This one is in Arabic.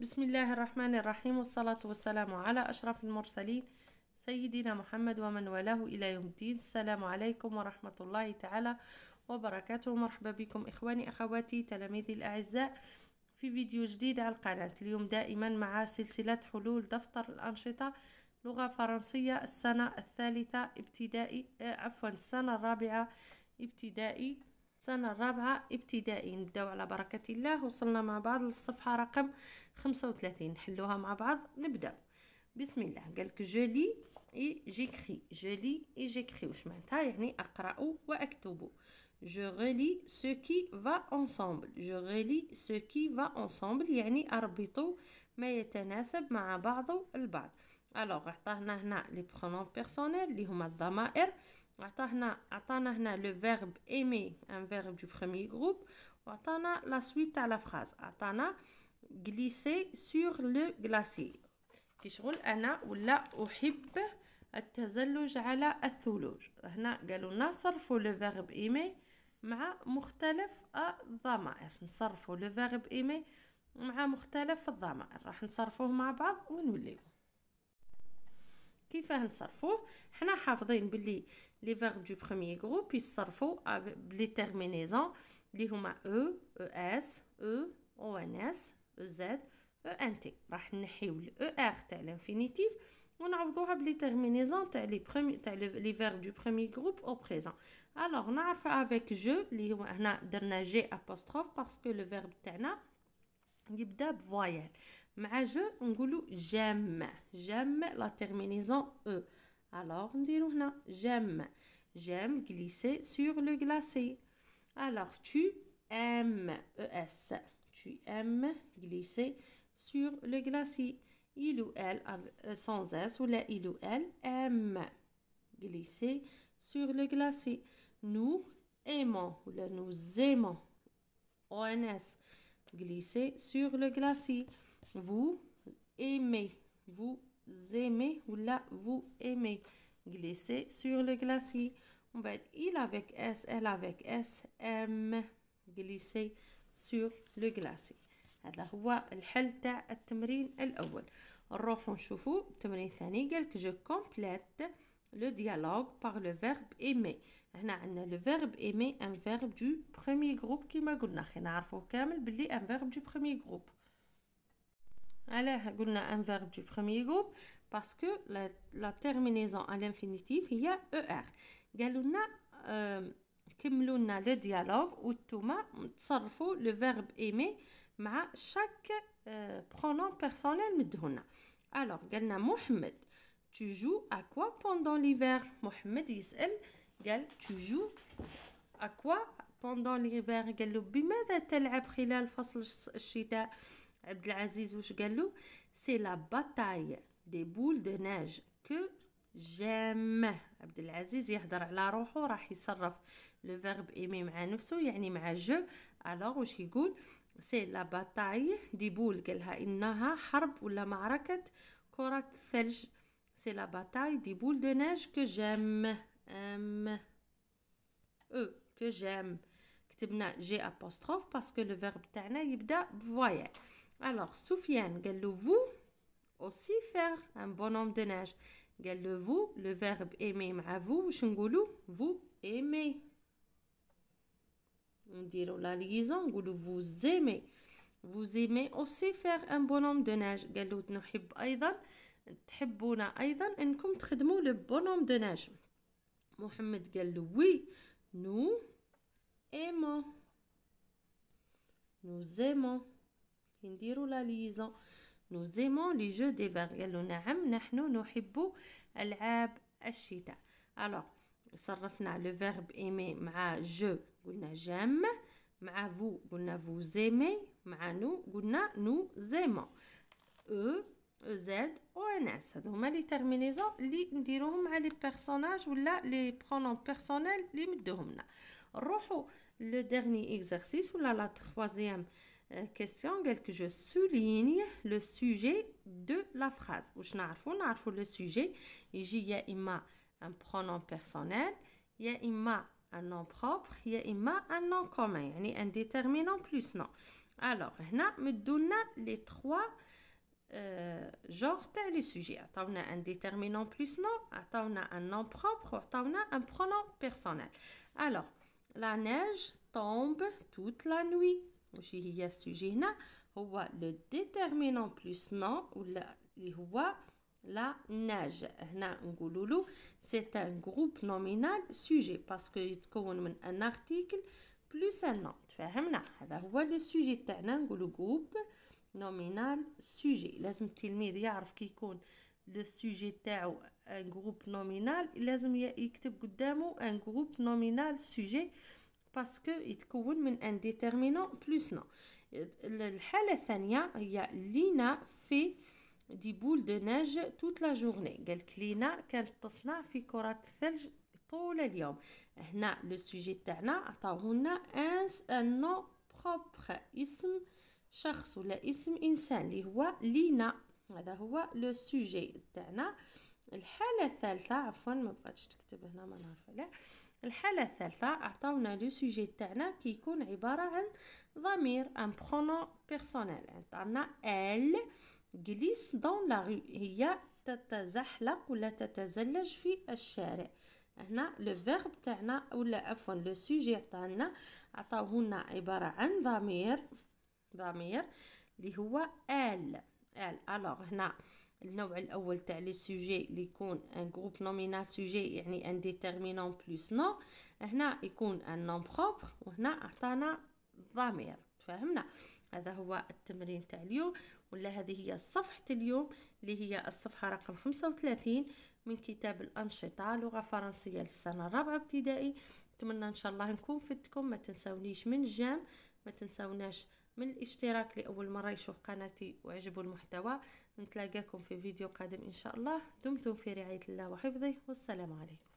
بسم الله الرحمن الرحيم والصلاة والسلام على أشرف المرسلين سيدنا محمد ومن والاه إلى يوم الدين السلام عليكم ورحمة الله تعالى وبركاته مرحبا بكم إخواني أخواتي تلاميذي الأعزاء في فيديو جديد على القناة اليوم دائما مع سلسلة حلول دفتر الأنشطة لغة فرنسية السنة الثالثة ابتدائي آه، عفوا السنة الرابعة ابتدائي سنة الرابعة ابتدائي نبداو على بركة الله وصلنا مع بعض للصفحة رقم خمسة وثلاثين نحلوها مع بعض نبداو بسم الله قالك جولي اي جيكري جولي اي جيكري واش معناتها يعني اقرا واكتب جو غلي سو كي فا انسومبل جو غلي سو كي فا انسومبل يعني اربط ما يتناسب مع بعض البعض الوغ عطاهنا هنا لي برونون بيرسونيل اللي هما الضمائر عطانا هنا لو فيرب ايمي ان فيرب دو premier groupe وعطانا لا سويت تاع la عطانا غليسي سور لو غلاسي كي شغل انا ولا احب التزلج على الثلوج هنا قالوا لنا صرفوا لو فيرب ايمي مع مختلف الضمائر نصرفوا لو فيرب ايمي مع مختلف الضمائر راح نصرفوه مع بعض ونوليو كيفاه نصرفوه حنا حافظين بلي لي فيرب دو بروميير غروب يصرفوا بلي تيرمينيزون اللي هما او او اس او او ان اس او زد او ان تي راح نحيو الاو ار e تاع الانفينيتيف ونعوضوها بلي تيرمينيزون تاع لي برومي تاع لي فيرب دو بروميير غروب او بريزون الوغ نعرف افيك جو اللي هو هنا درنا جي ابوستروف باسكو لو فيرب تاعنا يبدا بفوايل مع جو نقولو j'aime ».« la terminaison e alors on dit هنا j'aime ».« J'aime glisser sur le glacé alors tu aimes es tu aimes glisser sur le glacier il ou elle euh, sans s ou le il ou elle aime glisser sur le glacier nous aimons le nous aimons ons glisser sur le glacier vous aimez. Vous aimez ou là, vous aimez. Glisser sur le glacier. On va être il avec S, elle avec S, M. Glisser sur le glacier. هذا هو الحل تاع التمرين الأول نروحو نشوفو التمرين الثاني قالك Je complète le dialogue par le verbe aimer. le verbe aimer un verbe du premier groupe qui m'a قلنا خلينا نعرفوه est un verbe du premier groupe. Alors, on un verbe du premier groupe parce que la, terminaison à l'infinitif, il y a ER. قالوا كملوا le dialogue ou Thomas تصرفوا le verbe aimer mais chaque euh, pronom personnel donne. Alors, قالنا Mohamed, tu joues à quoi pendant l'hiver Mohamed يسأل Gal, tu joues à quoi pendant l'hiver خلال فصل عبد العزيز واش قال له سي لا باتاي دي بول دو ناج كو جام عبد العزيز يهضر على روحو راح يصرف لو فيرب ايمي مع نفسه يعني مع جو الوغ واش يقول سي لا باتاي دي بول قالها انها حرب ولا معركه كره الثلج سي لا باتاي دي بول دو ناج كو جام ام او كو جام كتبنا جي ابوستروف باسكو لو فيرب تاعنا يبدا بفوايل Alors, Soufiane, vous aussi faire un bonhomme de neige. le vous, le verbe aimer à vous, vous aimez. On dira la liaison, vous aimez. Vous aimez aussi faire un bonhomme de neige. قالوا نحب أيضا تحبون أيضا أنكم تخدموا le bonhomme de neige. Mohamed قال oui, nous aimons. Nous aimons nous aimons les jeux des verbes. alors nous aimons nous jeux nous verbes. nous aimons nous aimons nous aimons nous nous aimons nous aimons nous aimons vous, nous aimons nous aimons nous nous euh, question que je souligne le sujet de la phrase واش نعرفو نعرفو le sujet Il y a un pronom personnel y ima, un nom propre y ima, un nom commun a un déterminant plus nom alors me مدولنا les trois genres genre تاع Un déterminant عطاونا un déterminant plus un un propre. propre. un عطاونا un pronom personnel. alors la neige tombe toute la nuit où sujet, on voit le déterminant plus nom ou là, où là la neige, c'est un groupe nominal sujet parce que il y a un article plus un nom. Tu vois? le sujet est le groupe nominal sujet, il faut le qui Il le sujet soit un groupe nominal. Il faut que le un groupe nominal sujet. باسكو يتكون من ان ديتيرمينون بلوس نو الحاله الثانيه هي لينا في دي بول دو نيج توت لا جورني قالك لينا كانت تصنع في كرات الثلج طول اليوم هنا لو سوجي تاعنا عطاوهولنا ان نو بروبر اسم شخص ولا اسم انسان اللي هو لينا هذا هو لو سوجي تاعنا الحاله الثالثه عفوا ما بغيتش تكتب هنا ما نعرف علاه الحالة الثالثة عطاونا لو سوجي تاعنا كيكون عبارة عن ضمير ان برونون بيرسونيل عطانا ال جليس دون لا هي تتزحلق ولا تتزلج في الشارع هنا لو فيرب تاعنا ولا عفوا لو سوجي تاعنا عطاوهولنا عبارة عن ضمير ضمير اللي هو ال الوغ هنا النوع الاول تاع لي سوجي اللي يكون ان جروب نومينال سوجي يعني ان ديتيرمينون بلس نو هنا يكون ان نوم بروبر وهنا عطانا الضمير تفهمنا هذا هو التمرين تاع اليوم ولا هذه هي صفحة اليوم اللي هي الصفحة رقم 35 من كتاب الأنشطة لغة فرنسية للسنة الرابعة ابتدائي نتمنى ان شاء الله نكون فدتكم ما تنسونيش من الجام ما تنسوناش من الاشتراك لأول مرة يشوف قناتي وعجبوا المحتوى نتلاقاكم في فيديو قادم إن شاء الله دمتم في رعاية الله وحفظه والسلام عليكم